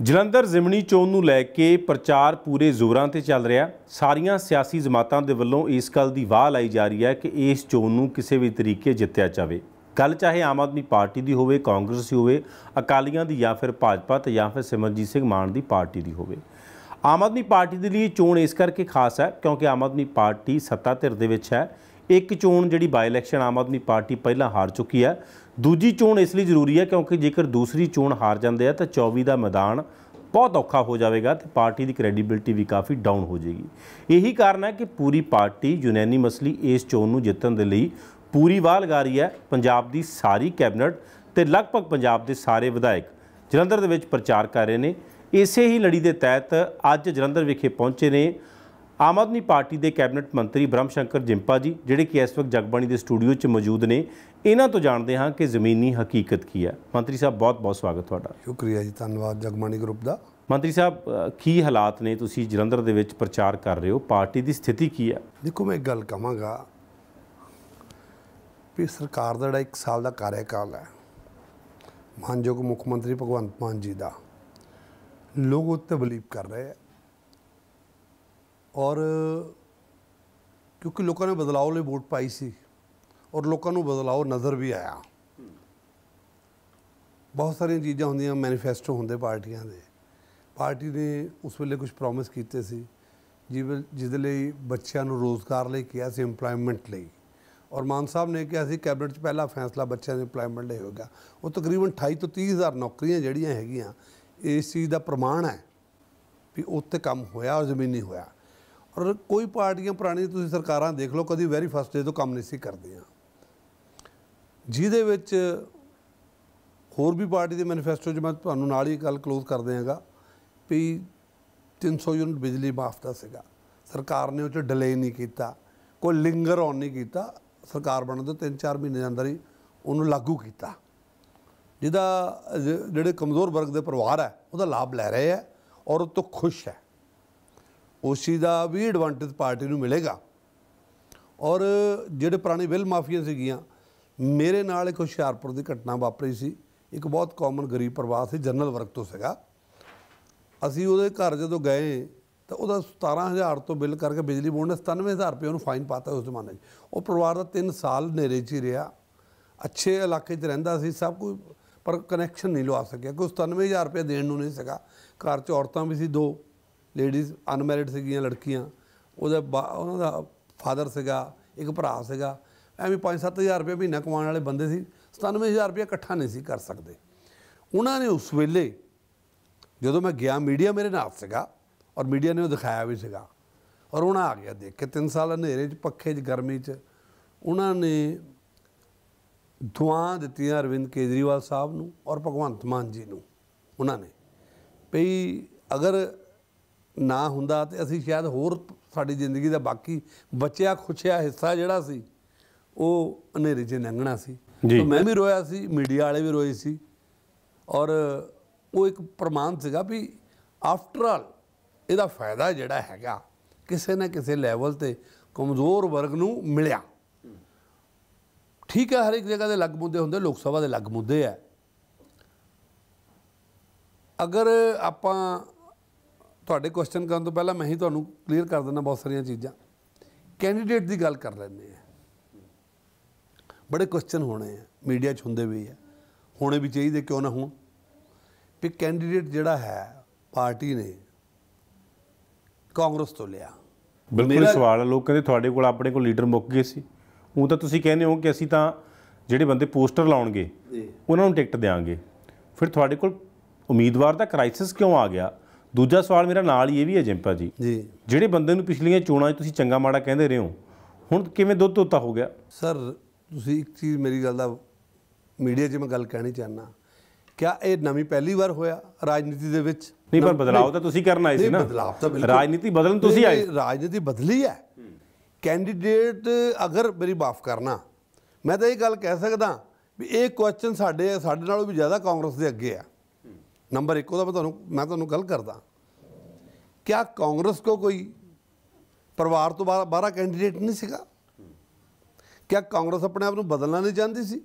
ਜਲੰਧਰ ਜ਼ਿਮਣੀ ਚੋਣ ਨੂੰ ਲੈ ਕੇ ਪ੍ਰਚਾਰ ਪੂਰੇ ਜ਼ੋਰਾਂ ਤੇ ਚੱਲ ਰਿਹਾ ਸਾਰੀਆਂ ਸਿਆਸੀ ਜਮਾਤਾਂ ਦੇ ਵੱਲੋਂ ਇਸ ਗੱਲ ਦੀ ਵਾਹ ਲਾਈ ਜਾ ਰਹੀ ਹੈ ਕਿ ਇਸ ਚੋਣ ਨੂੰ ਕਿਸੇ ਵੀ ਤਰੀਕੇ ਜਿੱਤਿਆ ਜਾਵੇ ਕੱਲ ਚਾਹੇ ਆਮ ਆਦਮੀ ਪਾਰਟੀ ਦੀ ਹੋਵੇ ਕਾਂਗਰਸ ਦੀ ਹੋਵੇ ਅਕਾਲੀਆਂ ਦੀ ਜਾਂ ਫਿਰ ਭਾਜਪਾ ਤੇ ਜਾਂ ਫਿਰ ਸਿਮਰਜੀਤ ਸਿੰਘ ਮਾਨ ਦੀ ਪਾਰਟੀ ਦੀ ਹੋਵੇ ਆਮ ਆਦਮੀ ਪਾਰਟੀ ਦੇ ਲਈ ਚੋਣ ਇਸ ਕਰਕੇ ਖਾਸ ਹੈ ਕਿਉਂਕਿ ਆਮ ਆਦਮੀ ਪਾਰਟੀ ਸੱਤਾ ਧਿਰ ਦੇ ਵਿੱਚ ਹੈ ਇੱਕ ਚੋਣ ਜਿਹੜੀ ਬਾਈ ਇਲੈਕਸ਼ਨ ਆਮ ਆਦਮੀ ਪਾਰਟੀ ਪਹਿਲਾਂ ਹਾਰ ਚੁੱਕੀ ਹੈ ਦੂਜੀ ਚੋਣ ਇਸ ਲਈ ਜ਼ਰੂਰੀ ਹੈ ਕਿਉਂਕਿ ਜੇਕਰ ਦੂਸਰੀ ਚੋਣ ਹਾਰ ਜਾਂਦੇ ਆ ਤਾਂ 24 ਦਾ ਮੈਦਾਨ ਬਹੁਤ ਔਖਾ ਹੋ ਜਾਵੇਗਾ ਤੇ ਪਾਰਟੀ ਦੀ ਕ੍ਰੈਡੀਬਿਲਟੀ ਵੀ ਕਾਫੀ ਡਾਊਨ ਹੋ ਜਾਏਗੀ ਇਹੀ ਕਾਰਨ ਹੈ ਕਿ ਪੂਰੀ ਪਾਰਟੀ ਮਸਲੀ ਇਸ ਚੋਣ ਨੂੰ ਜਿੱਤਣ ਦੇ ਲਈ ਪੂਰੀ ਵਾਹ ਲਗਾ ਰਹੀ ਹੈ ਪੰਜਾਬ ਦੀ ਸਾਰੀ ਕੈਬਨਟ ਤੇ ਲਗਭਗ ਪੰਜਾਬ ਦੇ ਸਾਰੇ ਵਿਧਾਇਕ ਜਲੰਧਰ ਦੇ ਵਿੱਚ ਪ੍ਰਚਾਰ ਕਰ ਰਹੇ ਨੇ ਇਸੇ ਹੀ ਲੜੀ ਦੇ ਤਹਿਤ ਅੱਜ ਜਲੰਧਰ ਵਿਖੇ ਪਹੁੰਚੇ ਨੇ ਆਮ ਆਦਮੀ ਪਾਰਟੀ ਦੇ ਕੈਬਨਿਟ ਮੰਤਰੀ ਬ੍ਰਹਮ ਸ਼ੰਕਰ ਜਿੰਪਾ ਜੀ ਜਿਹੜੇ ਕਿ ਇਸ ਵਕਤ ਜਗਬਾਣੀ ਦੇ ਸਟੂਡੀਓ 'ਚ ਮੌਜੂਦ ਨੇ ਇਹਨਾਂ ਤੋਂ ਜਾਣਦੇ ਹਾਂ ਕਿ ਜ਼ਮੀਨੀ ਹਕੀਕਤ ਕੀ ਹੈ ਮੰਤਰੀ ਸਾਹਿਬ ਬਹੁਤ-ਬਹੁਤ ਸਵਾਗਤ ਤੁਹਾਡਾ ਸ਼ੁਕਰੀਆ ਜੀ ਧੰਨਵਾਦ ਜਗਬਾਣੀ ਗਰੁੱਪ ਦਾ ਮੰਤਰੀ ਸਾਹਿਬ ਕੀ ਹਾਲਾਤ ਨੇ ਤੁਸੀਂ ਜਲੰਧਰ ਦੇ ਵਿੱਚ ਪ੍ਰਚਾਰ ਕਰ ਰਹੇ ਹੋ ਪਾਰਟੀ ਦੀ ਸਥਿਤੀ ਕੀ ਹੈ ਦੇਖੋ ਮੈਂ ਇੱਕ ਗੱਲ ਕਹਾਂਗਾ ਕਿ ਸਰਕਾਰ ਦਾ ਜਿਹੜਾ 1 ਸਾਲ ਦਾ ਕਾਰਜਕਾਲ ਹੈ ਮਾਨਯੋਗ ਮੁੱਖ ਮੰਤਰੀ ਭਗਵੰਤ ਮਾਨ ਜੀ ਦਾ ਲੋਕ ਉੱਤੇ ਬਲੀਵ ਕਰ ਰਹੇ ਹੈ ਔਰ ਕਿਉਂਕਿ ਲੋਕਾਂ ਨੇ ਬਦਲਾਅ ਲਈ ਵੋਟ ਪਾਈ ਸੀ ਔਰ ਲੋਕਾਂ ਨੂੰ ਬਦਲਾਅ ਨਜ਼ਰ ਵੀ ਆਇਆ ਬਹੁਤ ਸਾਰੀਆਂ ਚੀਜ਼ਾਂ ਹੁੰਦੀਆਂ ਮੈਨੀਫੈਸਟੋ ਹੁੰਦੇ ਪਾਰਟੀਆਂ ਦੇ ਪਾਰਟੀ ਨੇ ਉਸ ਵੇਲੇ ਕੁਝ ਪ੍ਰੋਮਿਸ ਕੀਤੇ ਸੀ ਜਿਹਦੇ ਲਈ ਬੱਚਿਆਂ ਨੂੰ ਰੋਜ਼ਗਾਰ ਲਈ ਕਿਹਾ ਸੀ ਏਮਪਲੋਇਮੈਂਟ ਲਈ ਔਰ ਮਾਨ ਸਾਹਿਬ ਨੇ ਕਿਹਾ ਸੀ ਕੈਬਨਿਟ 'ਚ ਪਹਿਲਾ ਫੈਸਲਾ ਬੱਚਿਆਂ ਦੇ ਏਮਪਲੋਇਮੈਂਟ ਲਈ ਹੋਗਾ ਉਹ ਤਕਰੀਬਨ 28 ਤੋਂ 30000 ਨੌਕਰੀਆਂ ਜਿਹੜੀਆਂ ਹੈਗੀਆਂ ਇਸ ਚੀਜ਼ ਦਾ ਪ੍ਰਮਾਣ ਹੈ ਵੀ ਉੱਥੇ ਕੰਮ ਹੋਇਆ ਔਰ ਜ਼ਮੀਨੀ ਹੋਇਆ ਔਰ ਕੋਈ ਪਾਰਟੀਆਂ ਪੁਰਾਣੀਆਂ ਤੁਸੀਂ ਸਰਕਾਰਾਂ ਦੇਖ ਲਓ ਕਦੀ ਵੈਰੀ ਫਸਟ ਡੇ ਤੋਂ ਕੰਮ ਨਹੀਂ ਸੀ ਕਰਦੀਆਂ ਜਿਹਦੇ ਵਿੱਚ ਹੋਰ ਵੀ ਪਾਰਟੀ ਦੇ ਮੈਨੀਫੈਸਟੋ 'ਚ ਮੈਂ ਤੁਹਾਨੂੰ ਨਾਲ ਹੀ ਗੱਲ ਕਲੋਜ਼ ਕਰ ਦਿਆਂਗਾ ਵੀ 300 ਯੂਨਿਟ ਬਿਜਲੀ ਮਾਫ ਦਾ ਸੀਗਾ ਸਰਕਾਰ ਨੇ ਉਹ 'ਚ ਡਿਲੇ ਨਹੀਂ ਕੀਤਾ ਕੋਈ ਲਿੰਗਰ ਆਨ ਨਹੀਂ ਕੀਤਾ ਸਰਕਾਰ ਬਣਨ ਤੋਂ 3-4 ਮਹੀਨੇ ਦੇ ਅੰਦਰ ਹੀ ਉਹਨੂੰ ਲਾਗੂ ਕੀਤਾ ਜਿਹਦਾ ਜਿਹੜੇ ਕਮਜ਼ੋਰ ਵਰਗ ਦੇ ਪਰਿਵਾਰ ਹੈ ਉਹਦਾ ਲਾਭ ਲੈ ਰਹੇ ਹੈ ਔਰ ਉਹ ਤੋਂ ਖੁਸ਼ ਹੈ ਓਸੀ ਦਾ ਵੀ ਐਡਵਾਂਟੇਜ ਪਾਰਟੀ ਨੂੰ ਮਿਲੇਗਾ ਔਰ ਜਿਹੜੇ ਪੁਰਾਣੇ ਵਿਲ ਮਾਫੀਆਂ ਸੀਗੀਆਂ ਮੇਰੇ ਨਾਲ ਇੱਕ ਹੁਸ਼ਿਆਰਪੁਰ ਦੀ ਘਟਨਾ ਵਾਪਰੀ ਸੀ ਇੱਕ ਬਹੁਤ ਕਾਮਨ ਗਰੀਬ ਪਰਿਵਾਰ ਸੀ ਜਨਰਲ ਵਰਗ ਤੋਂ ਸੀਗਾ ਅਸੀਂ ਉਹਦੇ ਘਰ ਜਦੋਂ ਗਏ ਤਾਂ ਉਹਦਾ 17000 ਤੋਂ ਬਿੱਲ ਕਰਕੇ ਬਿਜਲੀ ਬੋਰਡ ਨੇ 97000 ਰੁਪਏ ਉਹਨੂੰ ਫਾਈਨ ਪਾਤਾ ਉਸ ਜ਼ਮਾਨੇ 'ਚ ਉਹ ਪਰਿਵਾਰ ਦਾ 3 ਸਾਲ ਨੇਰੇ 'ਚ ਹੀ ਰਿਹਾ ਅੱਛੇ ਇਲਾਕੇ 'ਚ ਰਹਿੰਦਾ ਸੀ ਸਭ ਕੁਝ ਪਰ ਕਨੈਕਸ਼ਨ ਨਹੀਂ ਲਵਾ ਸਕਿਆ ਕਿ 97000 ਰੁਪਏ ਦੇਣ ਨੂੰ ਨਹੀਂ ਸਕਾ ਘਰ 'ਚ ਔਰਤਾਂ ਵੀ ਸੀ ਦੋ ਲੇਡੀਜ਼ ਅਨਮੈਰਿਡ ਸੀਗੀਆਂ ਲੜਕੀਆਂ ਉਹਦਾ ਉਹਨਾਂ ਦਾ ਫਾਦਰ ਸੀਗਾ ਇੱਕ ਭਰਾ ਸੀਗਾ ਐਵੇਂ 5-7000 ਰੁਪਏ ਮਹੀਨਾ ਕਮਾਉਣ ਵਾਲੇ ਬੰਦੇ ਸੀ 97000 ਰੁਪਏ ਇਕੱਠਾ ਨਹੀਂ ਸੀ ਕਰ ਸਕਦੇ ਉਹਨਾਂ ਨੇ ਉਸ ਵੇਲੇ ਜਦੋਂ ਮੈਂ ਗਿਆ ਮੀਡੀਆ ਮੇਰੇ ਨਾਲ ਸੀਗਾ ਔਰ ਮੀਡੀਆ ਨੇ ਉਹ ਦਿਖਾਇਆ ਵੀ ਸੀਗਾ ਔਰ ਉਹਨਾਂ ਆ ਗਿਆ ਦੇਖ ਕੇ 3 ਸਾਲ ਹਨੇਰੇ 'ਚ ਪੱਖੇ 'ਚ ਗਰਮੀ 'ਚ ਉਹਨਾਂ ਨੇ ਦੁਆ ਦਿੱਤੀਆਂ ਅਰਵਿੰਦ ਕੇਜਰੀਵਾਲ ਸਾਹਿਬ ਨੂੰ ਔਰ ਭਗਵੰਤ ਮਾਨ ਜੀ ਨੂੰ ਉਹਨਾਂ ਨੇ ਭਈ ਅਗਰ ਨਾ ਹੁੰਦਾ ਤੇ ਅਸੀਂ ਸ਼ਾਇਦ ਹੋਰ ਸਾਡੀ ਜ਼ਿੰਦਗੀ ਦਾ ਬਾਕੀ ਬਚਿਆ ਖੁਛਿਆ ਹਿੱਸਾ ਜਿਹੜਾ ਸੀ ਉਹ ਹਨੇਰੇ 'ਚ ਲੰਘਣਾ ਸੀ ਤੇ ਮੈਂ ਵੀ ਰੋਇਆ ਸੀ ਮੀਡੀਆ ਵਾਲੇ ਵੀ ਰੋਏ ਸੀ ਔਰ ਉਹ ਇੱਕ ਪ੍ਰਮਾਣ ਸੀਗਾ ਵੀ ਆਫਟਰ ਆਲ ਇਹਦਾ ਫਾਇਦਾ ਜਿਹੜਾ ਹੈਗਾ ਕਿਸੇ ਨਾ ਕਿਸੇ ਲੈਵਲ ਤੇ ਕਮਜ਼ੋਰ ਵਰਗ ਨੂੰ ਮਿਲਿਆ ਠੀਕ ਹੈ ਹਰ ਇੱਕ ਜਗ੍ਹਾ ਦੇ ਲੱਗ ਮੁੱਦੇ ਹੁੰਦੇ ਲੋਕ ਸਭਾ ਦੇ ਲੱਗ ਮੁੱਦੇ ਆ ਅਗਰ ਆਪਾਂ ਤੁਹਾਡੇ ਕੁਐਸਚਨ ਕਰਨ ਤੋਂ ਪਹਿਲਾਂ ਮੈਂ ਹੀ ਤੁਹਾਨੂੰ ਕਲੀਅਰ ਕਰ ਦਿੰਦਾ ਬਹੁਤ ਸਾਰੀਆਂ ਚੀਜ਼ਾਂ ਕੈਂਡੀਡੇਟ ਦੀ ਗੱਲ ਕਰ ਲੈਂਦੇ ਆ ਬੜੇ ਕੁਐਸਚਨ ਹੋਣੇ ਆ ਮੀਡੀਆ 'ਚ ਹੁੰਦੇ ਵੀ ਆ ਹੋਣੇ ਵੀ ਚਾਹੀਦੇ ਕਿਉਂ ਨਾ ਹੋਣ ਵੀ ਕੈਂਡੀਡੇਟ ਜਿਹੜਾ ਹੈ ਪਾਰਟੀ ਨੇ ਕਾਂਗਰਸ ਤੋਂ ਲਿਆ ਬਿਲਕੁਲ ਸਵਾਲ ਲੋਕ ਕਹਿੰਦੇ ਤੁਹਾਡੇ ਕੋਲ ਆਪਣੇ ਕੋਲ ਲੀਡਰ ਮੁੱਕ ਗਏ ਸੀ ਉਹ ਤਾਂ ਤੁਸੀਂ ਕਹਿੰਦੇ ਹੋ ਕਿ ਅਸੀਂ ਤਾਂ ਜਿਹੜੇ ਬੰਦੇ ਪੋਸਟਰ ਲਾਉਣਗੇ ਉਹਨਾਂ ਨੂੰ ਟਿਕਟ ਦੇਾਂਗੇ ਫਿਰ ਤੁਹਾਡੇ ਕੋਲ ਉਮੀਦਵਾਰ ਦਾ ਕ੍ਰਾਈਸਿਸ ਕਿਉਂ ਆ ਗਿਆ ਦੂਜਾ ਸਵਾਲ ਮੇਰਾ ਨਾਲ ਹੀ ਇਹ ਵੀ ਹੈ ਜਿੰਪਾ ਜੀ ਜੀ ਜਿਹੜੇ ਬੰਦੇ ਨੂੰ ਪਿਛਲੀਆਂ ਚੋਣਾਂ 'ਚ ਤੁਸੀਂ ਚੰਗਾ ਮਾੜਾ ਕਹਿੰਦੇ ਰਹੇ ਹੋ ਹੁਣ ਕਿਵੇਂ ਦੁੱਧ ਤੋਤਾ ਹੋ ਗਿਆ ਸਰ ਤੁਸੀਂ ਇੱਕ ਚੀਜ਼ ਮੇਰੀ ਗੱਲ ਦਾ ਮੀਡੀਆ 'ਚ ਮੈਂ ਗੱਲ ਕਹਿਣੀ ਚਾਹਨਾ ਕਿਆ ਇਹ ਨਵੀਂ ਪਹਿਲੀ ਵਾਰ ਹੋਇਆ ਰਾਜਨੀਤੀ ਦੇ ਵਿੱਚ ਨਹੀਂ ਪਰ ਬਦਲਾਅ ਤਾਂ ਤੁਸੀਂ ਕਰਨ ਆਏ ਸੀ ਨਾ ਬਦਲਾਅ ਤਾਂ ਬਿਲਕੁਲ ਰਾਜਨੀਤੀ ਬਦਲਣ ਤੁਸੀਂ ਆਏ ਰਾਜਨੀਤੀ ਬਦਲੀ ਹੈ ਕੈਂਡੀਡੇਟ ਅਗਰ ਮੇਰੀ ਮਾਫ ਕਰਨਾ ਮੈਂ ਤਾਂ ਇਹ ਗੱਲ ਕਹਿ ਸਕਦਾ ਵੀ ਇਹ ਕੁਐਸਚਨ ਸਾਡੇ ਸਾਡੇ ਨਾਲੋਂ ਵੀ ਜ਼ਿਆਦਾ ਕਾਂਗਰਸ ਦੇ ਅੱਗੇ ਆ ਨੰਬਰ 1 ਉਹਦਾ ਮੈਂ ਤੁਹਾਨੂੰ ਮੈਂ ਤੁਹਾਨੂੰ ਗੱਲ ਕਰਦਾ ਕਿਆ ਕਾਂਗਰਸ ਕੋ ਕੋਈ ਪਰਿਵਾਰ ਤੋਂ ਬਾਹਰ 12 ਕੈਂਡੀਡੇਟ ਨਹੀਂ ਸੀਗਾ ਕਿਆ ਕਾਂਗਰਸ ਆਪਣੇ ਆਪ ਨੂੰ ਬਦਲਣਾ ਨਹੀਂ ਚਾਹੁੰਦੀ ਸੀ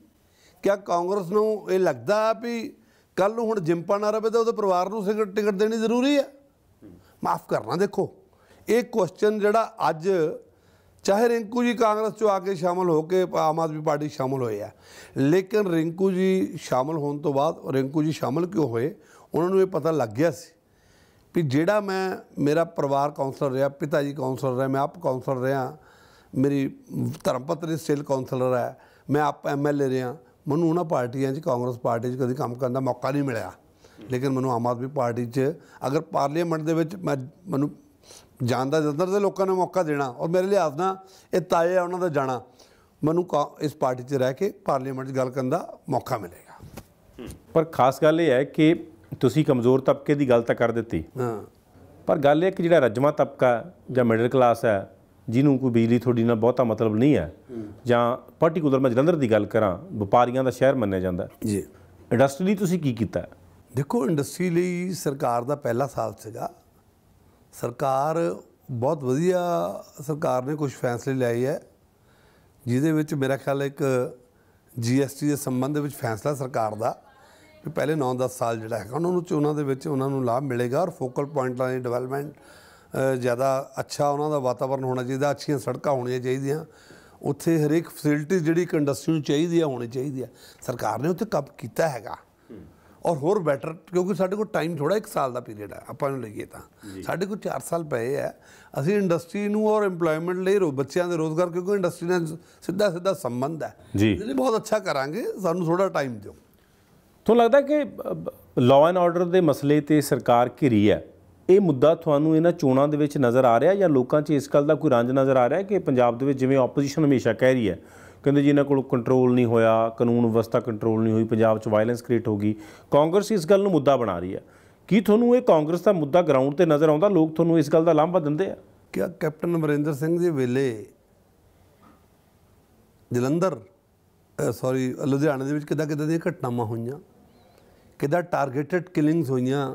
ਕਿਆ ਕਾਂਗਰਸ ਨੂੰ ਇਹ ਲੱਗਦਾ ਵੀ ਕੱਲ ਨੂੰ ਹੁਣ ਜਿੰਪਾ ਨਾ ਰਵੇ ਤਾਂ ਉਹਦੇ ਪਰਿਵਾਰ ਨੂੰ ਟਿਕਟ ਦੇਣੀ ਜ਼ਰੂਰੀ ਹੈ ਮਾਫ ਕਰਨਾ ਦੇਖੋ ਇਹ ਕੁਐਸਚਨ ਜਿਹੜਾ ਅੱਜ ਚਾਹੇ ਰਿੰਕੂ ਜੀ ਕਾਂਗਰਸ 'ਚ ਆ ਕੇ ਸ਼ਾਮਲ ਹੋ ਕੇ ਆਮ ਆਦਮੀ ਪਾਰਟੀ ਸ਼ਾਮਲ ਹੋਏ ਆ ਲੇਕਿਨ ਰਿੰਕੂ ਜੀ ਸ਼ਾਮਲ ਹੋਣ ਤੋਂ ਬਾਅਦ ਰਿੰਕੂ ਜੀ ਸ਼ਾਮਲ ਕਿਉਂ ਹੋਏ ਉਹਨਾਂ ਨੂੰ ਇਹ ਪਤਾ ਲੱਗ ਗਿਆ ਸੀ ਕਿ ਜਿਹੜਾ ਮੈਂ ਮੇਰਾ ਪਰਿਵਾਰ ਕਾਉਂਸਲਰ ਰਿਹਾ ਪਿਤਾ ਜੀ ਕਾਉਂਸਲਰ ਰਿਹਾ ਮੈਂ ਆਪ ਕਾਉਂਸਲਰ ਰਿਹਾ ਮੇਰੀ ਧਰਮਪਤਨੀ ਸਟੇਲ ਕਾਉਂਸਲਰ ਹੈ ਮੈਂ ਆਪ ਐਮਐਲਏ ਰਿਹਾ ਮੈਨੂੰ ਉਹਨਾਂ ਪਾਰਟੀਆਂ 'ਚ ਕਾਂਗਰਸ ਪਾਰਟੀ 'ਚ ਕਦੀ ਕੰਮ ਕਰਨ ਦਾ ਮੌਕਾ ਨਹੀਂ ਮਿਲਿਆ ਲੇਕਿਨ ਮੈਨੂੰ ਆਮ ਆਦਮੀ ਪਾਰਟੀ 'ਚ ਅਗਰ ਪਾਰਲੀਮੈਂਟ ਦੇ ਵਿੱਚ ਮੈਂ ਮੈਨੂੰ ਜਾਣ ਦਾ ਜਤਨ ਦੇ ਲੋਕਾਂ ਨੇ ਮੌਕਾ ਦੇਣਾ ਔਰ ਮੇਰੇ ਲਈ ਆਪਣਾ ਇਹ ਤਾਏ ਆ ਉਹਨਾਂ ਦਾ ਜਾਣਾ ਮੈਨੂੰ ਇਸ ਪਾਰਟੀ 'ਚ ਰਹਿ ਕੇ ਪਾਰਲੀਮੈਂਟ 'ਚ ਗੱਲ ਕਰਨ ਦਾ ਮੌਕਾ ਮਿਲੇਗਾ ਪਰ ਖਾਸ ਗੱਲ ਇਹ ਹੈ ਕਿ ਤੁਸੀਂ ਕਮਜ਼ੋਰ ਤਬਕੇ ਦੀ ਗੱਲ ਤਾਂ ਕਰ ਦਿੱਤੀ ਹਾਂ ਪਰ ਗੱਲ ਇਹ ਕਿ ਜਿਹੜਾ ਰਜਮਾ ਤਬਕਾ ਜਾਂ ਮਿਡਲ ਕਲਾਸ ਹੈ ਜਿਹਨੂੰ ਕੋਈ ਬਿਜਲੀ ਥੋੜੀ ਨਾਲ ਬਹੁਤਾ ਮਤਲਬ ਨਹੀਂ ਹੈ ਜਾਂ ਪਾਰਟਿਕੂਲਰ ਮੈਂ ਜਲੰਧਰ ਦੀ ਗੱਲ ਕਰਾਂ ਵਪਾਰੀਆਂ ਦਾ ਸ਼ਹਿਰ ਮੰਨਿਆ ਜਾਂਦਾ ਜੀ ਇੰਡਸਟਰੀ ਤੁਸੀਂ ਕੀ ਕੀਤਾ ਦੇਖੋ ਇੰਡਸਟਰੀ ਲਈ ਸਰਕਾਰ ਦਾ ਪਹਿਲਾ ਸਾਲ ਸੀਗਾ ਸਰਕਾਰ ਬਹੁਤ ਵਧੀਆ ਸਰਕਾਰ ਨੇ ਕੁਝ ਫੈਸਲੇ ਲਏ ਹੈ ਜਿਹਦੇ ਵਿੱਚ ਮੇਰਾ ਖਿਆਲ ਇੱਕ ਜੀਐਸਟੀ ਦੇ ਸੰਬੰਧ ਵਿੱਚ ਫੈਸਲਾ ਸਰਕਾਰ ਦਾ ਕਿ ਪਹਿਲੇ 9-10 ਸਾਲ ਜਿਹੜਾ ਹੈ ਉਹਨਾਂ ਨੂੰ ਚੋਣਾਂ ਦੇ ਵਿੱਚ ਉਹਨਾਂ ਨੂੰ ਲਾਭ ਮਿਲੇਗਾ ਔਰ ਫੋਕਲ ਪੁਆਇੰਟਾਂ ਦੀ ਡਿਵੈਲਪਮੈਂਟ ਜ਼ਿਆਦਾ ਅੱਛਾ ਉਹਨਾਂ ਦਾ ਵਾਤਾਵਰਣ ਹੋਣਾ ਚਾਹੀਦਾ ਅੱਛੀਆਂ ਸੜਕਾਂ ਹੋਣੀਆਂ ਚਾਹੀਦੀਆਂ ਉੱਥੇ ਹਰੇਕ ਫੈਸਿਲਿਟੀ ਜਿਹੜੀ ਇੰਡਸਟਰੀ ਨੂੰ ਚਾਹੀਦੀ ਆ ਹੋਣੀ ਚਾਹੀਦੀ ਆ ਸਰਕਾਰ ਨੇ ਉੱਥੇ ਕੰਮ ਕੀਤਾ ਹੈਗਾ ਔਰ ਹੋਰ ਬੈਟਰ ਕਿਉਂਕਿ ਸਾਡੇ ਕੋਲ ਟਾਈਮ ਥੋੜਾ 1 ਸਾਲ ਦਾ ਪੀਰੀਅਡ ਹੈ ਆਪਾਂ ਨੂੰ ਲਈਏ ਤਾਂ ਸਾਡੇ ਕੋਲ 4 ਸਾਲ ਪਏ ਆ ਅਸੀਂ ਇੰਡਸਟਰੀ ਨੂੰ ਔਰ এমਪਲੋਇਮੈਂਟ ਲਈ ਰੋ ਬੱਚਿਆਂ ਦੇ ਰੋਜ਼ਗਾਰ ਕਿਉਂਕਿ ਇੰਡਸਟਰੀ ਨਾਲ ਸਿੱਧਾ ਸਿੱਧਾ ਸੰਬੰਧ ਹੈ ਜੀ ਬਹੁਤ ਅੱਛਾ ਕਰਾਂਗੇ ਸਾਨੂੰ ਥੋੜਾ ਟਾਈਮ ਦਿਓ ਤੁਹਾਨੂੰ ਲੱਗਦਾ ਕਿ ਲਾਅ ਐਂਡ ਆਰਡਰ ਦੇ ਮਸਲੇ ਤੇ ਸਰਕਾਰ ਘਿਰੀ ਹੈ ਇਹ ਮੁੱਦਾ ਤੁਹਾਨੂੰ ਇਹਨਾਂ ਚੋਣਾਂ ਦੇ ਵਿੱਚ ਨਜ਼ਰ ਆ ਰਿਹਾ ਜਾਂ ਲੋਕਾਂ 'ਚ ਇਸ ਗੱਲ ਦਾ ਕੋਈ ਰੰਜ ਨਜ਼ਰ ਆ ਰਿਹਾ ਕਿ ਪੰਜਾਬ ਦੇ ਵਿੱਚ ਜਿਵੇਂ ਆਪੋਜੀਸ਼ਨ ਹਮੇਸ਼ਾ ਕਹਿ ਰਹੀ ਹੈ ਕਹਿੰਦੇ ਜੀ ਇਹਨਾਂ ਕੋਲ ਕੰਟਰੋਲ ਨਹੀਂ ਹੋਇਆ ਕਾਨੂੰਨ ਵਿਵਸਥਾ ਕੰਟਰੋਲ ਨਹੀਂ ਹੋਈ ਪੰਜਾਬ 'ਚ ਵਾਇਲੈਂਸ ਕ੍ਰੀਏਟ ਹੋ ਗਈ ਕਾਂਗਰਸ ਇਸ ਗੱਲ ਨੂੰ ਮੁੱਦਾ ਬਣਾ ਰਹੀ ਹੈ ਕੀ ਤੁਹਾਨੂੰ ਇਹ ਕਾਂਗਰਸ ਦਾ ਮੁੱਦਾ ਗਰਾਊਂਡ ਤੇ ਨਜ਼ਰ ਆਉਂਦਾ ਲੋਕ ਤੁਹਾਨੂੰ ਇਸ ਗੱਲ ਦਾ ਲਾਂਭਾ ਦਿੰਦੇ ਆ ਕਿਆ ਕੈਪਟਨ ਅਮਰਿੰਦਰ ਸਿੰਘ ਦੇ ਵੇਲੇ ਜਲੰਧਰ ਸੌਰੀ ਲੁਧਿਆਣੇ ਦੇ ਵਿੱਚ ਕਿਦਾਂ ਕਿਦਾਂ ਦੀਆਂ ਘਟਨਾਵਾਂ ਹੋਈਆਂ ਕਿਦਾਂ ਟਾਰਗੇਟਡ ਕਿਲਿੰਗਸ ਹੋਈਆਂ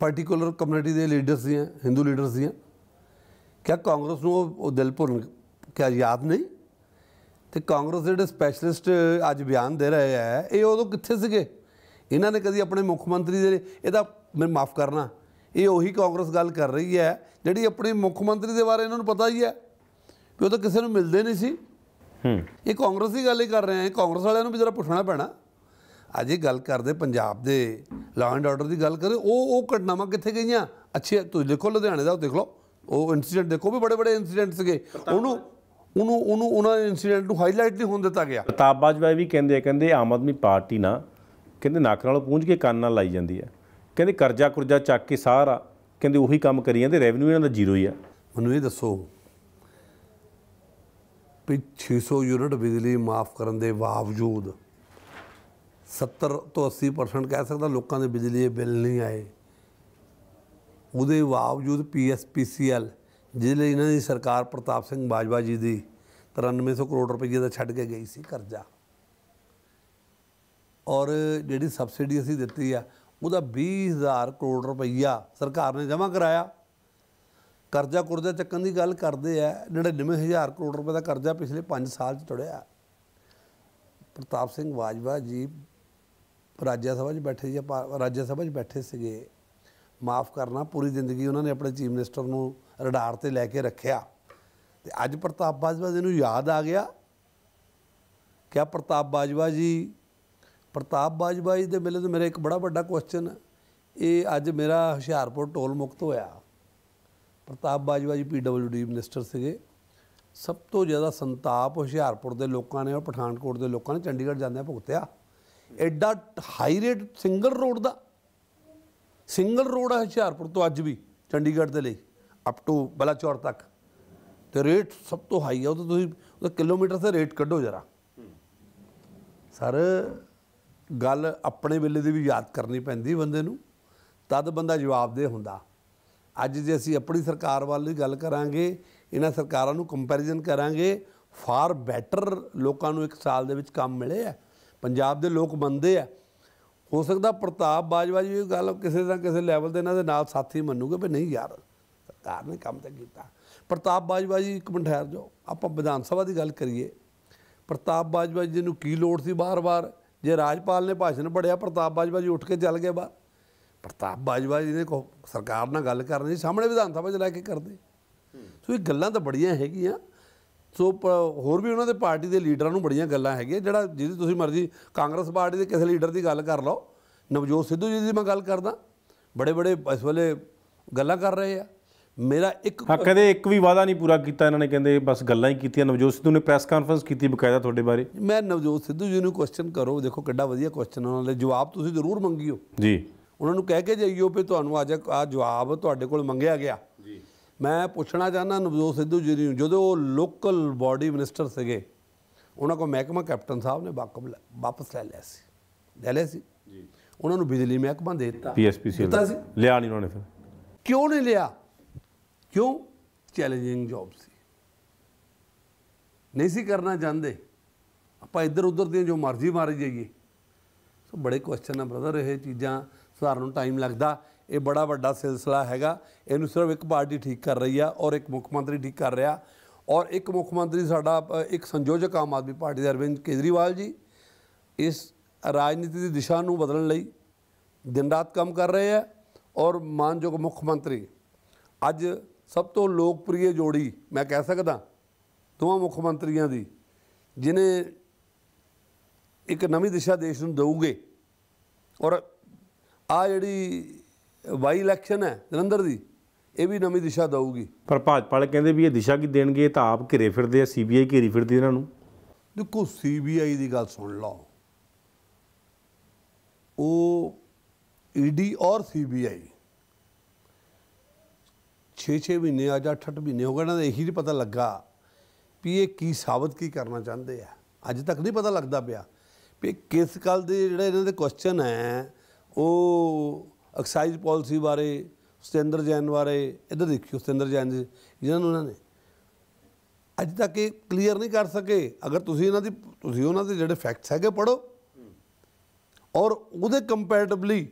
ਪਾਰਟਿਕੂਲਰ ਕਮਿਊਨਿਟੀ ਦੇ ਲੀਡਰਸ ਦੀਆਂ ਹਿੰਦੂ ਲੀਡਰਸ ਦੀਆਂ ਕਿਆ ਕਾਂਗਰਸ ਨੂੰ ਉਹ ਦਿਲ ਕਿਆ ਯਾਦ ਨਹੀਂ ਤੇ ਕਾਂਗਰਸ ਦੇ ਜਿਹੜੇ ਸਪੈਸ਼ਲਿਸਟ ਅੱਜ ਬਿਆਨ ਦੇ ਰਹੇ ਆ ਇਹ ਉਦੋਂ ਕਿੱਥੇ ਸੀਗੇ ਇਹਨਾਂ ਨੇ ਕਦੀ ਆਪਣੇ ਮੁੱਖ ਮੰਤਰੀ ਦੇ ਇਹਦਾ ਮੈਂ ਮਾਫ ਕਰਨਾ ਇਹ ਉਹੀ ਕਾਂਗਰਸ ਗੱਲ ਕਰ ਰਹੀ ਹੈ ਜਿਹੜੀ ਆਪਣੇ ਮੁੱਖ ਮੰਤਰੀ ਦੇ ਬਾਰੇ ਇਹਨਾਂ ਨੂੰ ਪਤਾ ਹੀ ਹੈ ਕਿ ਉਹ ਤਾਂ ਕਿਸੇ ਨੂੰ ਮਿਲਦੇ ਨਹੀਂ ਸੀ ਹੂੰ ਇਹ ਕਾਂਗਰਸ ਹੀ ਗੱਲ ਹੀ ਕਰ ਰਹੇ ਆ ਕਾਂਗਰਸ ਵਾਲਿਆਂ ਨੂੰ ਵੀ ਜਰਾ ਪੁੱਛਣਾ ਪੈਣਾ ਅੱਜ ਇਹ ਗੱਲ ਕਰਦੇ ਪੰਜਾਬ ਦੇ ਲੈਂਡ ਐਂਡ ਆਰਡਰ ਦੀ ਗੱਲ ਕਰੇ ਉਹ ਉਹ ਘਟਨਾਵਾਂ ਕਿੱਥੇ ਗਈਆਂ ਅੱਛੇ ਤੁਸੀਂ ਦੇਖੋ ਲੁਧਿਆਣੇ ਦਾ ਉਹ ਦੇਖ ਲਓ ਉਹ ਇਨਸੀਡੈਂਟ ਦੇਖੋ ਵੀ ਬੜੇ ਬੜੇ ਇਨਸੀਡੈਂਟ ਸੀਗੇ ਉਹਨੂੰ ਉਹਨੂੰ ਉਹਨੂੰ ਉਹਨਾਂ ਇਨਸੀਡੈਂਟ ਨੂੰ ਹਾਈਲਾਈਟ ਨਹੀਂ ਹੋਣ ਦਿੱਤਾ ਗਿਆ ਪ੍ਰਤਾਪ ਬਾਜਵਾ ਵੀ ਕਹਿੰਦੇ ਆ ਕਹਿੰਦੇ ਆਮ ਆਦਮੀ ਪਾਰਟੀ ਨਾ ਕਹਿੰਦੇ ਨੱਕ ਨਾਲ ਪੂੰਝ ਕੇ ਕੰਨ ਨਾਲ ਲਾਈ ਜਾਂਦੀ ਹੈ ਕਹਿੰਦੇ ਕਰਜ਼ਾ ਕੁਰਜ਼ਾ ਚੱਕ ਕੇ ਸਾਰਾ ਕਹਿੰਦੇ ਉਹੀ ਕੰਮ ਕਰੀ ਜਾਂਦੇ ਰੈਵਨਿਊ ਇਹਨਾਂ ਦਾ ਜ਼ੀਰੋ ਹੀ ਆ ਮੈਨੂੰ ਇਹ ਦੱਸੋ ਵੀ 600 ਯੂਨਿਟ ਬਿਜਲੀ ਮਾਫ ਕਰਨ ਦੇ ਬਾਵਜੂਦ 70 ਤੋਂ 80% ਕਹਿ ਸਕਦਾ ਲੋਕਾਂ ਦੇ ਬਿਜਲੀ ਦੇ ਬਿੱਲ ਨਹੀਂ ਆਏ ਉਹਦੇ ਬਾਵਜੂਦ ਪੀਐਸਪੀਸੀਐਲ ਜਿਹਦੇ ਲਈ ਇਹਨਾਂ ਦੀ ਸਰਕਾਰ ਪ੍ਰਤਾਪ ਸਿੰਘ ਬਾਜਵਾ ਜੀ ਦੀ 9300 ਕਰੋੜ ਰੁਪਏ ਦਾ ਛੱਡ ਕੇ ਗਈ ਸੀ ਕਰਜ਼ਾ ਔਰ ਜਿਹੜੀ ਸਬਸਿਡੀ ਅਸੀਂ ਦਿੱਤੀ ਆ ਉਹਦਾ 20000 ਕਰੋੜ ਰੁਪਈਆ ਸਰਕਾਰ ਨੇ ਜਮ੍ਹਾਂ ਕਰਾਇਆ ਕਰਜ਼ਾ ਕੁਰਜ਼ਾ ਚੱਕਣ ਦੀ ਗੱਲ ਕਰਦੇ ਆ 99000 ਕਰੋੜ ਰੁਪਏ ਦਾ ਕਰਜ਼ਾ ਪਿਛਲੇ 5 ਸਾਲ ਚ ਟੜਿਆ ਪ੍ਰਤਾਪ ਸਿੰਘ ਬਾਜਵਾ ਜੀ ਰਾਜ ਸਭਾ 'ਚ ਬੈਠੇ ਜੀ ਰਾਜ ਸਭਾ 'ਚ ਬੈਠੇ ਸੀਗੇ ਮਾਫ ਕਰਨਾ ਪੂਰੀ ਜ਼ਿੰਦਗੀ ਉਹਨਾਂ ਨੇ ਆਪਣੇ ਚੀਫ ਮਿਨਿਸਟਰ ਨੂੰ ਰਡਾਰ ਤੇ ਲੈ ਕੇ ਰੱਖਿਆ ਤੇ ਅੱਜ ਪ੍ਰਤਾਪ ਬਾਜਵਾ ਜੀ ਨੂੰ ਯਾਦ ਆ ਗਿਆ ਆ ਪ੍ਰਤਾਪ ਬਾਜਵਾ ਜੀ ਪ੍ਰਤਾਪ ਬਾਜਵਾ ਜੀ ਦੇ ਮਿਲ ਤੇ ਮੇਰੇ ਇੱਕ ਬੜਾ ਵੱਡਾ ਕੁਐਸਚਨ ਇਹ ਅੱਜ ਮੇਰਾ ਹੁਸ਼ਿਆਰਪੁਰ ਟੋਲ ਮੁਕਤ ਹੋਇਆ ਪ੍ਰਤਾਪ ਬਾਜਵਾ ਜੀ ਪੀਡਬਲਯੂਡੀ ਮਿਨਿਸਟਰ ਸੀਗੇ ਸਭ ਤੋਂ ਜ਼ਿਆਦਾ ਸੰਤਾਪ ਹੁਸ਼ਿਆਰਪੁਰ ਦੇ ਲੋਕਾਂ ਨੇ ਔਰ ਪਠਾਨਕੋਟ ਦੇ ਲੋਕਾਂ ਨੇ ਚੰਡੀਗੜ੍ਹ ਜਾਂਦੇ ਭੁਗਤਿਆ ਐਡਾ ਹਾਈ ਰੇਟ ਸਿੰਗਲ ਰੋਡ ਦਾ ਸਿੰਗਲ ਰੋਡ ਹੈ ਹੁਸ਼ਿਆਰਪੁਰ ਤੋਂ ਅੱਜ ਵੀ ਚੰਡੀਗੜ੍ਹ ਦੇ ਲਈ ਅਪ ਟੂ ਬਲਾਚੌਰ ਤੱਕ ਤੇ ਰੇਟ ਸਭ ਤੋਂ ਹਾਈ ਹੈ ਉਹ ਤਾਂ ਤੁਸੀਂ ਉਹ ਕਿਲੋਮੀਟਰ ਤੇ ਰੇਟ ਕੱਢੋ ਜਰਾ ਸਰ ਗੱਲ ਆਪਣੇ ਵੇਲੇ ਦੀ ਵੀ ਯਾਦ ਕਰਨੀ ਪੈਂਦੀ ਬੰਦੇ ਨੂੰ ਤਦ ਬੰਦਾ ਜਵਾਬ ਦੇ ਹੁੰਦਾ ਅੱਜ ਜੇ ਅਸੀਂ ਆਪਣੀ ਸਰਕਾਰ ਵਾਲੀ ਗੱਲ ਕਰਾਂਗੇ ਇਹਨਾਂ ਸਰਕਾਰਾਂ ਨੂੰ ਕੰਪੈਰੀਜ਼ਨ ਕਰਾਂਗੇ ਫਾਰ ਬੈਟਰ ਲੋਕਾਂ ਨੂੰ ਇੱਕ ਸਾਲ ਦੇ ਵਿੱਚ ਕੰਮ ਮਿਲੇ ਆ ਪੰਜਾਬ ਦੇ ਲੋਕ ਬੰਦੇ ਆ ਹੋ ਸਕਦਾ ਪ੍ਰਤਾਪ ਬਾਜਵਾ ਜੀ ਵੀ ਗੱਲ ਕਿਸੇ ਨਾ ਕਿਸੇ ਲੈਵਲ ਦੇ ਇਹਨਾਂ ਦੇ ਨਾਲ ਸਾਥੀ ਮੰਨੂਗੇ ਵੀ ਨਹੀਂ ਯਾਰ ਸਰਕਾਰ ਨੇ ਕੰਮ ਤਾਂ ਕੀਤਾ ਪ੍ਰਤਾਪ ਬਾਜਵਾ ਜੀ ਇੱਕ ਮਿੰਟ ਠਹਿਰ ਜਾਓ ਆਪਾਂ ਵਿਧਾਨ ਸਭਾ ਦੀ ਗੱਲ ਕਰੀਏ ਪ੍ਰਤਾਪ ਬਾਜਵਾ ਜੀ ਨੂੰ ਕੀ ਲੋੜ ਸੀ ਬਾਰ-ਬਾਰ ਜੇ ਰਾਜਪਾਲ ਨੇ ਭਾਸ਼ਣ ਪੜਿਆ ਪ੍ਰਤਾਪ ਬਾਜਵਾ ਜੀ ਉੱਠ ਕੇ ਚੱਲ ਗਏ ਬਾ ਪ੍ਰਤਾਪ ਬਾਜਵਾ ਜੀ ਨੇ ਸਰਕਾਰ ਨਾਲ ਗੱਲ ਕਰਨੀ ਸਾਹਮਣੇ ਵਿਧਾਨ ਸਭਾ ਚ ਲੈ ਕੇ ਕਰਦੇ ਸੋ ਇਹ ਗੱਲਾਂ ਤਾਂ ਬੜੀਆਂ ਹੈਗੀਆਂ ਸੋ ਹੋਰ ਵੀ ਉਹਨਾਂ ਦੇ ਪਾਰਟੀ ਦੇ ਲੀਡਰਾਂ ਨੂੰ ਬੜੀਆਂ ਗੱਲਾਂ ਹੈਗੀਆਂ ਜਿਹੜਾ ਜਿਹਦੀ ਤੁਸੀਂ ਮਰਜ਼ੀ ਕਾਂਗਰਸ ਪਾਰਟੀ ਦੇ ਕਿਸੇ ਲੀਡਰ ਦੀ ਗੱਲ ਕਰ ਲਓ ਨਵਜੋਤ ਸਿੱਧੂ ਜੀ ਦੀ ਮੈਂ ਗੱਲ ਕਰਦਾ ਬੜੇ ਬੜੇ ਇਸ ਵੇਲੇ ਗੱਲਾਂ ਕਰ ਰਹੇ ਆ ਮੇਰਾ ਇੱਕ ਕਦੇ ਇੱਕ ਵੀ ਵਾਅਦਾ ਨਹੀਂ ਪੂਰਾ ਕੀਤਾ ਇਹਨਾਂ ਨੇ ਕਹਿੰਦੇ ਬਸ ਗੱਲਾਂ ਹੀ ਕੀਤੀਆਂ ਨਵਜੋਤ ਸਿੱਧੂ ਨੇ ਪ੍ਰੈਸ ਕਾਨਫਰੰਸ ਕੀਤੀ ਬਕਾਇਦਾ ਤੁਹਾਡੇ ਬਾਰੇ ਮੈਂ ਨਵਜੋਤ ਸਿੱਧੂ ਜੀ ਨੂੰ ਕੁਐਸਚਨ ਕਰੋ ਦੇਖੋ ਕਿੱਡਾ ਵਧੀਆ ਕੁਐਸਚਨ ਉਹਨਾਂ ਦੇ ਜਵਾਬ ਤੁਸੀਂ ਜ਼ਰੂਰ ਮੰਗਿਓ ਜੀ ਉਹਨਾਂ ਨੂੰ ਕਹਿ ਕੇ ਜਾਈਓ ਵੀ ਤੁਹਾਨੂੰ ਅੱਜ ਆ ਜਵਾਬ ਤੁਹਾਡੇ ਕੋਲ ਮੰਗਿਆ ਗਿਆ ਮੈਂ ਪੁੱਛਣਾ ਚਾਹਨਾ ਨਵਜੋਤ ਸਿੱਧੂ ਜੀ ਨੂੰ ਜਦੋਂ ਉਹ ਲੋਕਲ ਬਾਡੀ ਮਿਨਿਸਟਰ ਸੀਗੇ ਉਹਨਾਂ ਕੋ ਮਹਿਕਮਾ ਕੈਪਟਨ ਸਾਹਿਬ ਨੇ ਵਾਪਸ ਲੈ ਲਿਆ ਸੀ ਲੈ ਲਿਆ ਸੀ ਜੀ ਉਹਨਾਂ ਨੂੰ ਬਿਜਲੀ ਮਹਿਕਮਾ ਦੇ ਦਿੱਤਾ ਪੀਐਸਪੀਸੀ ਲਿਆ ਨਹੀਂ ਉਹਨਾਂ ਨੇ ਫਿਰ ਕਿਉਂ ਨਹੀਂ ਲਿਆ ਕਿਉਂ ਚੈਲੰਜਿੰਗ ਜੌਬ ਸੀ ਨਹੀਂ ਸੀ ਕਰਨਾ ਚਾਹੁੰਦੇ ਆਪਾਂ ਇੱਧਰ ਉੱਧਰ ਦੀਆਂ ਜੋ ਮਰਜ਼ੀ ਮਾਰੀ ਜਾਈਏ ਸੋ ਬੜੇ ਕੁਐਸਚਨ ਆ ਬ੍ਰਦਰ ਇਹ ਚੀਜ਼ਾਂ ਸੁਧਾਰਨ ਨੂੰ ਟਾਈਮ ਲੱਗਦਾ ਇਹ ਬੜਾ ਵੱਡਾ ਸਿਲਸਿਲਾ ਹੈਗਾ ਇਹਨੂੰ ਸਿਰਫ ਇੱਕ ਪਾਰਟੀ ਠੀਕ ਕਰ ਰਹੀ ਆ ਔਰ ਇੱਕ ਮੁੱਖ ਮੰਤਰੀ ਠੀਕ ਕਰ ਰਿਹਾ ਔਰ ਇੱਕ ਮੁੱਖ ਮੰਤਰੀ ਸਾਡਾ ਇੱਕ ਸੰਯੋਜਕ ਆਮ ਆਦਮੀ ਪਾਰਟੀ ਦੇ ਅਰਵਿੰਦ ਕੇਜਰੀਵਾਲ ਜੀ ਇਸ ਰਾਜਨੀਤੀ ਦੀ ਦਿਸ਼ਾ ਨੂੰ ਬਦਲਣ ਲਈ ਦਿਨ ਰਾਤ ਕੰਮ ਕਰ ਰਹੇ ਆ ਔਰ ਮਾਨਯੋਗ ਮੁੱਖ ਮੰਤਰੀ ਅੱਜ ਸਭ ਤੋਂ ਲੋਕਪ੍ਰਿਯ ਜੋੜੀ ਮੈਂ ਕਹਿ ਸਕਦਾ ਦੋਵਾਂ ਮੁੱਖ ਮੰਤਰੀਆਂ ਦੀ ਜਿਨੇ ਇੱਕ ਨਵੀਂ ਦਿਸ਼ਾ ਦੇਸ਼ ਨੂੰ ਦੇਊਗੇ ਔਰ ਆ ਜਿਹੜੀ ਬਾਈ ਇਲੈਕਸ਼ਨ ਹੈ ਜਲੰਧਰ ਦੀ ਇਹ ਵੀ ਨਵੀਂ ਦਿਸ਼ਾ ਦਊਗੀ ਪਰ ਭਾਜਪਾ ਵਾਲੇ ਕਹਿੰਦੇ ਵੀ ਇਹ ਦਿਸ਼ਾ ਕੀ ਦੇਣਗੇ ਤਾਂ ਆਪ ਘਰੇ ਫਿਰਦੇ ਆ ਸੀਬੀਆਈ ਘੇਰੀ ਫਿਰਦੀ ਇਹਨਾਂ ਨੂੰ ਦੇਖੋ ਸੀਬੀਆਈ ਦੀ ਗੱਲ ਸੁਣ ਲਓ ਉਹ ਈਡੀ e ਔਰ ਸੀਬੀਆਈ 6-6 ਮਹੀਨੇ ਆ ਜਾਂ 8-8 ਮਹੀਨੇ ਹੋ ਗਏ ਇਹਨਾਂ ਦਾ ਇਹੀ ਨਹੀਂ ਪਤਾ ਲੱਗਾ ਵੀ ਇਹ ਕੀ ਸਾਬਤ ਕੀ ਕਰਨਾ ਚਾਹੁੰਦੇ ਆ ਅੱਜ ਤੱਕ ਨਹੀਂ ਪਤਾ ਲੱਗਦਾ ਪਿਆ ਵੀ ਕਿਸ ਕੱਲ ਦੇ ਜਿਹੜਾ ਇਹਨਾਂ ਦੇ ਕੁਐਸਚਨ ਹੈ ਉਹ ਐਕਸਾਈਜ਼ ਪਾਲਿਸੀ ਬਾਰੇ ਸਤਿੰਦਰ ਜੈਨ ਬਾਰੇ ਇਧਰ ਦੇਖਿਓ ਸਤਿੰਦਰ ਜੈਨ ਜੀ ਜਿਹਨਾਂ ਨੂੰ ਉਹਨਾਂ ਨੇ ਅੱਜ ਤੱਕ ਇਹ ਕਲੀਅਰ ਨਹੀਂ ਕਰ ਸਕੇ ਅਗਰ ਤੁਸੀਂ ਇਹਨਾਂ ਦੀ ਤੁਸੀਂ ਉਹਨਾਂ ਦੇ ਜਿਹੜੇ ਫੈਕਟਸ ਹੈਗੇ ਪੜੋ ਔਰ ਉਹਦੇ ਕੰਪੈਰੀਟਿਵਲੀ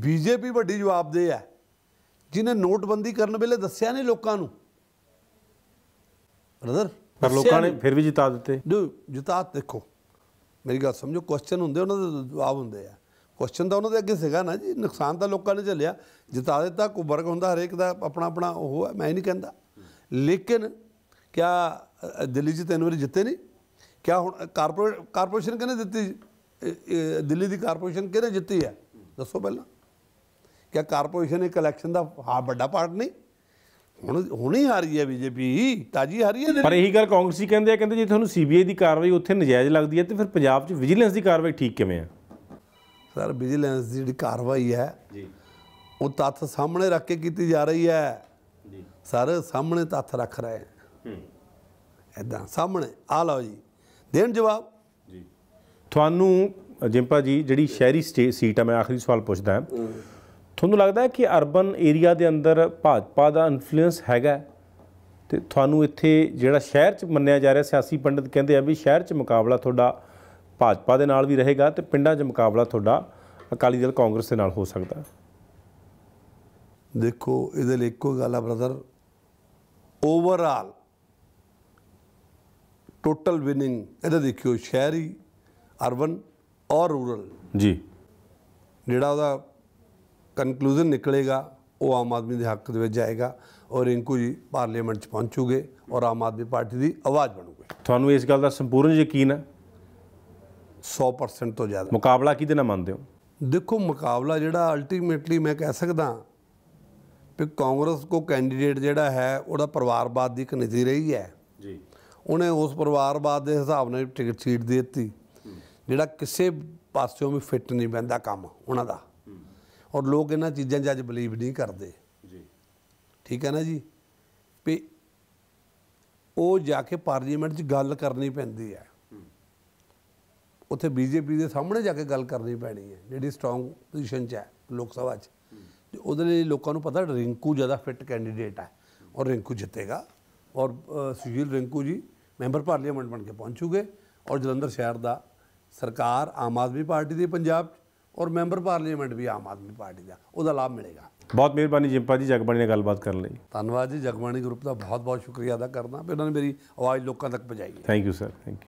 ਬੀਜੇਪੀ ਵੱਡੀ ਜਵਾਬਦੇਹ ਹੈ ਜਿਨੇ ਨੋਟਬੰਦੀ ਕਰਨ ਵੇਲੇ ਦੱਸਿਆ ਨਹੀਂ ਲੋਕਾਂ ਨੂੰ ਬ੍ਰਦਰ ਪਰ ਲੋਕਾਂ ਨੇ ਫਿਰ ਵੀ ਜਿਤਾ ਦਿੱਤੇ ਜੋ ਜਿਤਾ ਦੇਖੋ ਮੇਰੀ ਗੱਲ ਸਮਝੋ ਕੁਐਸਚਨ ਹੁੰਦੇ ਉਹਨਾਂ ਦੇ ਜਵਾਬ ਹੁੰਦੇ ਆ ਕੁਐਸਚਨ ਤਾਂ ਉਹਨਾਂ ਦੇ ਅੱਗੇ ਸੀਗਾ ਨਾ ਜੀ ਨੁਕਸਾਨ ਤਾਂ ਲੋਕਾਂ ਨੇ ਝੱਲਿਆ ਜਿਤਾ ਦਿੱਤਾ ਕੋ ਵਰਗ ਹੁੰਦਾ ਹਰੇਕ ਦਾ ਆਪਣਾ ਆਪਣਾ ਉਹ ਹੈ ਮੈਂ ਨਹੀਂ ਕਹਿੰਦਾ ਲੇਕਿਨ ਕਿਆ ਦਿੱਲੀ ਜੀ ਤਿੰਨ ਵਾਰੀ ਜਿੱਤੇ ਨਹੀਂ ਕਿਆ ਹੁਣ ਕਾਰਪੋਰੇਟ ਕਾਰਪੋਰੇਸ਼ਨ ਕਿਹਨੇ ਦਿੱਤੀ ਦਿੱਲੀ ਦੀ ਕਾਰਪੋਰੇਸ਼ਨ ਕਿਹਨੇ ਜਿੱਤੀ ਹੈ ਦੱਸੋ ਪਹਿਲਾਂ ਕਿਆ ਕਾਰਪੋਰੇਸ਼ਨ ਨੇ ਕਲੈਕਸ਼ਨ ਦਾ ਹਾ ਵੱਡਾ ਪਾਰਟ ਨਹੀਂ ਹੁਣ ਹੁਣ ਹੀ ਹਾਰੀ ਹੈ ਬੀਜੇਪੀ ਤਾਜੀ ਹਾਰੀ ਹੈ ਪਰ ਇਹੀ ਗੱਲ ਕਾਂਗਰਸੀ ਕਹਿੰਦੇ ਆ ਕਹਿੰਦੇ ਜੇ ਤੁਹਾਨੂੰ ਸੀਬੀਆਈ ਦੀ ਕਾਰਵਾਈ ਉੱਥੇ ਨਜਾਇਜ਼ ਲੱਗਦੀ ਹੈ ਤੇ ਫਿਰ ਪੰਜਾਬ 'ਚ ਵਿਜੀਲੈਂਸ ਦੀ ਕਾਰਵਾਈ ਠੀਕ ਕਿਵੇਂ ਆ ਸਰ ਵਿਜੀਲੈਂਸ ਦੀ ਜਿਹੜੀ ਕਾਰਵਾਈ ਹੈ ਜੀ ਉਹ ਤੱਥ ਸਾਹਮਣੇ ਰੱਖ ਕੇ ਕੀਤੀ ਜਾ ਰਹੀ ਹੈ ਜੀ ਸਰ ਸਾਹਮਣੇ ਤੱਥ ਰੱਖ ਰਹੇ ਹੈ ਹੂੰ ਐਦਾਂ ਸਾਹਮਣੇ ਆ ਲਓ ਜੀ ਦੇਣ ਜਵਾਬ ਜੀ ਤੁਹਾਨੂੰ ਜਿੰਪਾ ਜੀ ਜਿਹੜੀ ਸ਼ਹਿਰੀ ਸੀਟ ਹੈ ਮੈਂ ਆਖਰੀ ਸਵਾਲ ਪੁੱਛਦਾ ਤੁਹਾਨੂੰ ਲੱਗਦਾ ਹੈ ਕਿ ਅਰਬਨ ਏਰੀਆ ਦੇ ਅੰਦਰ ਭਾਜਪਾ ਦਾ ਇਨਫਲੂਐਂਸ ਹੈਗਾ ਤੇ ਤੁਹਾਨੂੰ ਇੱਥੇ ਜਿਹੜਾ ਸ਼ਹਿਰ 'ਚ ਮੰਨਿਆ ਜਾ ਰਿਹਾ ਸਿਆਸੀ ਪੰਡਤ ਕਹਿੰਦੇ ਆ ਵੀ ਸ਼ਹਿਰ 'ਚ ਮੁਕਾਬਲਾ ਤੁਹਾਡਾ ਭਾਜਪਾ ਦੇ ਨਾਲ ਵੀ ਰਹੇਗਾ ਤੇ ਪਿੰਡਾਂ 'ਚ ਮੁਕਾਬਲਾ ਤੁਹਾਡਾ ਅਕਾਲੀ ਦਲ ਕਾਂਗਰਸ ਦੇ ਨਾਲ ਹੋ ਸਕਦਾ ਦੇਖੋ ਇਹਦੇ ਲਈ ਇੱਕੋ ਗੱਲ ਆ ਬ੍ਰਦਰ ਓਵਰਆਲ ਟੋਟਲ ਵਿਨਿੰਗ ਇਹਦਾ ਦੇਖਿਓ ਸ਼ਹਿਰੀ ਅਰਬਨ ਔਰ ਰੂਰਲ ਜੀ ਜਿਹੜਾ ਉਹਦਾ ਕਨਕਲੂਜਨ ਨਿਕਲੇਗਾ ਉਹ ਆਮ ਆਦਮੀ ਦੇ ਹੱਕ ਦੇ ਵਿੱਚ ਜਾਏਗਾ ਔਰ ਰਿੰਕੂ ਜੀ ਪਾਰਲੀਮੈਂਟ 'ਚ ਪਹੁੰਚੂਗੇ ਔਰ ਆਮ ਆਦਮੀ ਪਾਰਟੀ ਦੀ ਆਵਾਜ਼ ਬਣੂਗੇ ਤੁਹਾਨੂੰ ਇਸ ਗੱਲ ਦਾ ਸੰਪੂਰਨ ਯਕੀਨ ਹੈ 100% ਤੋਂ ਜ਼ਿਆਦਾ ਮੁਕਾਬਲਾ ਕਿਹਦੇ ਨਾਲ ਮੰਨਦੇ ਹੋ ਦੇਖੋ ਮੁਕਾਬਲਾ ਜਿਹੜਾ ਅਲਟੀਮੇਟਲੀ ਮੈਂ ਕਹਿ ਸਕਦਾ ਕਿ ਕਾਂਗਰਸ ਕੋ ਕੈਂਡੀਡੇਟ ਜਿਹੜਾ ਹੈ ਉਹਦਾ ਪਰਿਵਾਰਵਾਦ ਦੀ ਕਨੀਤੀ ਰਹੀ ਹੈ ਜੀ ਉਹਨੇ ਉਸ ਪਰਿਵਾਰਵਾਦ ਦੇ ਹਿਸਾਬ ਨਾਲ ਟਿਕਟ ਸੀਟ ਦੇ ਦਿੱਤੀ ਜਿਹੜਾ ਕਿਸੇ ਪਾਸਿਓਂ ਵੀ ਫਿੱਟ ਨਹੀਂ ਬੰਦਾ ਕੰਮ ਉਹਨਾਂ ਦਾ ਔਰ ਲੋਕ ਇਹਨਾਂ ਚੀਜ਼ਾਂ 'ਚ ਅੱਜ ਬਲੀਵ ਨਹੀਂ ਕਰਦੇ ਜੀ ਠੀਕ ਹੈ ਨਾ ਜੀ ਵੀ ਉਹ ਜਾ ਕੇ ਪਾਰਲੀਮੈਂਟ 'ਚ ਗੱਲ ਕਰਨੀ ਪੈਂਦੀ ਹੈ ਉੱਥੇ ਬੀਜੇਪੀ ਦੇ ਸਾਹਮਣੇ ਜਾ ਕੇ ਗੱਲ ਕਰਨੀ ਪੈਣੀ ਹੈ ਜਿਹੜੀ ਸਟਰੋਂਗ ਪੋਜੀਸ਼ਨ 'ਚ ਹੈ ਲੋਕ ਸਭਾ 'ਚ ਉਹਦੇ ਲਈ ਲੋਕਾਂ ਨੂੰ ਪਤਾ ਰਿੰਕੂ ਜ਼ਿਆਦਾ ਫਿੱਟ ਕੈਂਡੀਡੇਟ ਹੈ ਔਰ ਰਿੰਕੂ ਜਿੱਤੇਗਾ ਔਰ ਸੁਜੀਲ ਰਿੰਕੂ ਜੀ ਮੈਂਬਰ ਪਾਰਲੀਮੈਂਟ ਬਣ ਕੇ ਪਹੁੰਚੂਗੇ ਔਰ ਜਲੰਧਰ ਸ਼ਹਿਰ ਦਾ ਸਰਕਾਰ ਆਮ ਆਦਮੀ ਪਾਰਟੀ ਦੀ ਪੰਜਾਬ ਔਰ ਮੈਂਬਰ ਪਾਰਲੀਮੈਂਟ ਵੀ ਆਮ ਆਦਮੀ ਪਾਰਟੀ ਦਾ ਉਹਦਾ ਲਾਭ ਮਿਲੇਗਾ ਬਹੁਤ ਮਿਹਰਬਾਨੀ ਜਿੰਪਾ ਜੀ ਜਗਬਾਣੀ ਨਾਲ ਗੱਲਬਾਤ ਕਰਨ ਲਈ ਧੰਨਵਾਦ ਜੀ ਜਗਬਾਣੀ ਗਰੁੱਪ ਦਾ ਬਹੁਤ ਬਹੁਤ ਸ਼ੁਕਰੀਆ ਅਦਾ ਕਰਦਾ ਵੀ ਉਹਨਾਂ ਨੇ ਮੇਰੀ ਆਵਾਜ਼ ਲੋਕਾਂ ਤੱਕ ਪਹੁੰਚਾਈ thank you sir thank you